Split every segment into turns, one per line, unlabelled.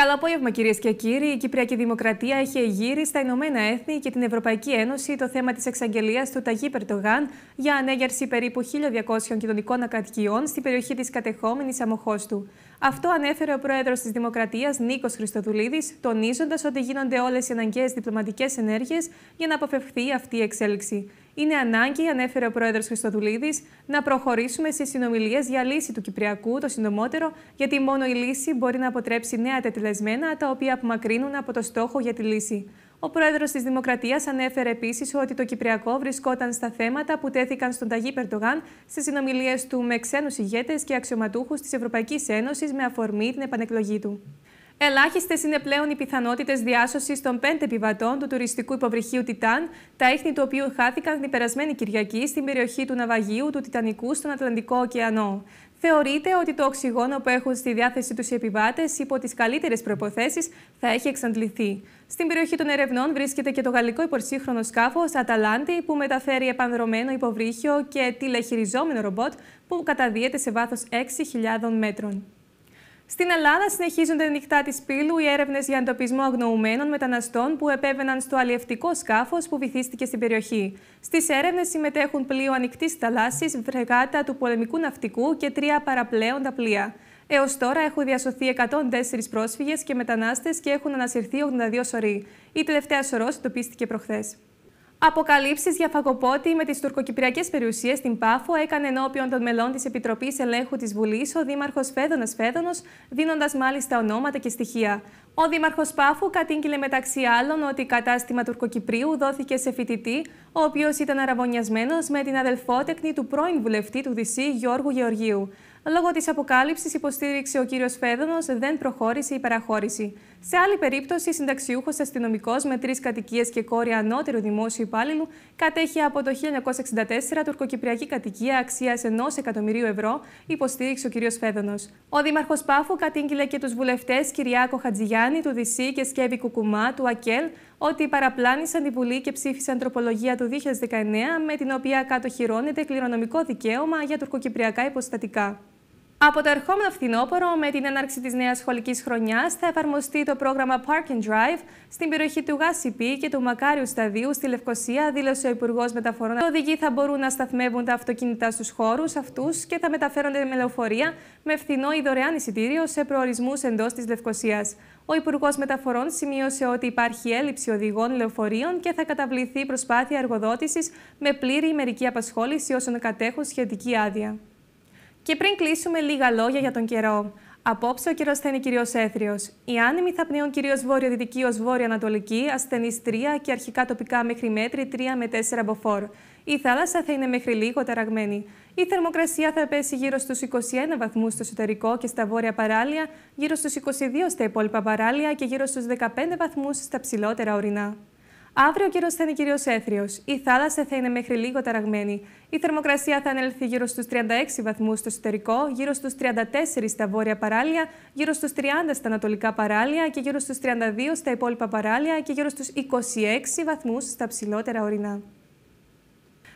Καλό απόγευμα, κυρίες και κύριοι. Η Κυπριακή Δημοκρατία έχει εγείρει στα Ηνωμένα Έθνη και την Ευρωπαϊκή Ένωση το θέμα της εξαγγελίας του Ταγί Περτογάν για ανέγερση περίπου 1.200 κοινωνικών ακατοικιών στην περιοχή της κατεχόμενης αμοχώστου. Αυτό ανέφερε ο πρόεδρος της Δημοκρατίας, Νίκος Χριστοδουλίδης, τονίζοντας ότι γίνονται όλες οι αναγκαίες διπλωματικές ενέργειες για να αποφευχθεί αυτή η εξέλιξη. Είναι ανάγκη, ανέφερε ο πρόεδρος Χριστοδουλίδης, να προχωρήσουμε σε συνομιλίες για λύση του Κυπριακού το συντομότερο, γιατί μόνο η λύση μπορεί να αποτρέψει νέα τετελεσμένα τα οποία απομακρύνουν από το στόχο για τη λύση. Ο πρόεδρος της Δημοκρατίας ανέφερε επίσης ότι το Κυπριακό βρισκόταν στα θέματα που τέθηκαν στον Ταγί Περτογάν στις συνομιλίες του με ξένους ηγέτες και αξιωματούχους της Ευρωπαϊκής Ένωσης με αφορμή την επανεκλογή του. Ελάχιστες είναι πλέον οι πιθανότητες διάσωσης των πέντε επιβατών του τουριστικού υποβρυχίου Τιτάν, τα ίχνη του οποίου χάθηκαν την περασμένη Κυριακή στην περιοχή του ναυαγίου του Τιτανικού στον Ατλαντικό ωκεανό θεωρείται ότι το οξυγόνο που έχουν στη διάθεσή τους οι επιβάτες υπό τις καλύτερες προποθέσει θα έχει εξαντληθεί. Στην περιοχή των ερευνών βρίσκεται και το γαλλικό υπορσύγχρονο σκάφος Αταλάντη, που μεταφέρει επανδρωμένο υποβρύχιο και τηλεχειριζόμενο ρομπότ που καταδύεται σε βάθος 6.000 μέτρων. Στην Ελλάδα συνεχίζονται νυχτά τη πύλου οι έρευνες για αντοπισμό αγνοωμένων μεταναστών που επέβαιναν στο αλλιευτικό σκάφος που βυθίστηκε στην περιοχή. Στις έρευνες συμμετέχουν πλοίο ανοιχτής θαλάσσης, βρεγάτα του πολεμικού ναυτικού και τρία παραπλέοντα πλοία. Έως τώρα έχουν διασωθεί 104 πρόσφυγες και μετανάστες και έχουν ανασυρθεί 82 σωροί. Η τελευταία σωρός εντοπίστηκε προχθές. Αποκαλύψεις για φαγοπότη με τις τουρκοκυπριακές περιουσίες στην Πάφο έκανε ενώπιον των μελών της Επιτροπής Ελέγχου της Βουλής ο Δήμαρχος Φέδωνας Φέδωνος, δίνοντας μάλιστα ονόματα και στοιχεία. Ο Δήμαρχος Πάφου κατήγγειλε μεταξύ άλλων ότι κατάστημα τουρκοκυπρίου δόθηκε σε φοιτητή, ο οποίος ήταν αραβωνιασμένος με την αδελφότεκνη του πρώην βουλευτή του Δυσί Γιώργου Γεωργίου. Λόγω της αποκάλυψης, υποστήριξε ο κύριος Φέδωνος, δεν προχώρησε η παραχώρηση. Σε άλλη περίπτωση, συνταξιούχος αστυνομικός με τρεις κατοικίες και κόρη ανώτερου δημόσιου υπάλληλου κατέχει από το 1964 τουρκοκυπριακή κατοικία αξίας ενός εκατομμυρίου ευρώ, υποστήριξε ο κύριος Φέδωνος. Ο Δήμαρχος Πάφου κατήγγειλε και τους βουλευτές Κυριάκο Χατζηγιά Μπακογιάννη, του Δυσί και Σκέβη Κουκουμά, του ΑΚΕΛ, ότι παραπλάνησαν τη Βουλή και ψήφισαν τροπολογία του 2019, με την οποία κατοχυρώνεται κληρονομικό δικαίωμα για τουρκοκυπριακά υποστατικά. Από το ερχόμενο φθινόπωρο, με την έναρξη της νέας σχολικής χρονιάς, θα εφαρμοστεί το πρόγραμμα Park Drive στην περιοχή του Γάσιπη και του Μακάριου Σταδίου στη Λευκοσία, δήλωσε ο Υπουργός Μεταφορών. Οι οδηγοί θα μπορούν να σταθμεύουν τα αυτοκίνητα στους χώρους αυτούς και θα μεταφέρονται με λεωφορεία με φθηνό ή δωρεάν εισιτήριο σε προορισμούς εντός της Λευκοσίας. Ο Υπουργός Μεταφορών σημείωσε ότι υπάρχει έλλειψη οδηγών λεωφορείων και θα καταβληθεί προσπάθεια εργοδότησης με πλήρη ημερική απασχόληση όσων κατέχουν σχετική άδεια. Και πριν κλείσουμε, λίγα λόγια για τον καιρό. Απόψε ο καιρός θα είναι κυρίως έθριος. Οι άνεμοι θα πνέουν κυρίως βόρειο-δυτική ω βόρειο-ανατολική, ασθενή 3 και αρχικά τοπικά μέχρι μέτρη 3 με 4 μποφόρ. Η θάλασσα θα είναι μέχρι λίγο ταραγμένη. Η θερμοκρασία θα πέσει γύρω στους 21 βαθμούς στο εσωτερικό και στα βόρεια παράλια, γύρω στους 22 στα υπόλοιπα παράλια και γύρω στους 15 βαθμούς στα ψηλότερα ορεινά. Αύριο ο καιρός θα είναι κυρίως έθριος. Η θάλασσα θα είναι μέχρι λίγο ταραγμένη. Η θερμοκρασία θα ανέλθει γύρω στους 36 βαθμούς στο εσωτερικό, γύρω στους 34 στα βόρεια παράλια, γύρω στους 30 στα ανατολικά παράλια και γύρω στους 32 στα υπόλοιπα παράλια και γύρω στους 26 βαθμούς στα ψηλότερα ορεινά.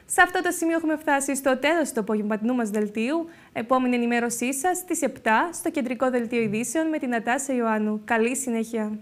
Σε αυτό το σημείο έχουμε φτάσει στο τέλος του απογευματινού μας δελτίου. Επόμενη ενημέρωσή σας στις 7 στο Κεντρικό Δελτίο Ειδήσεων με την Ατάσα Ιωάννου. Καλή συνέχεια!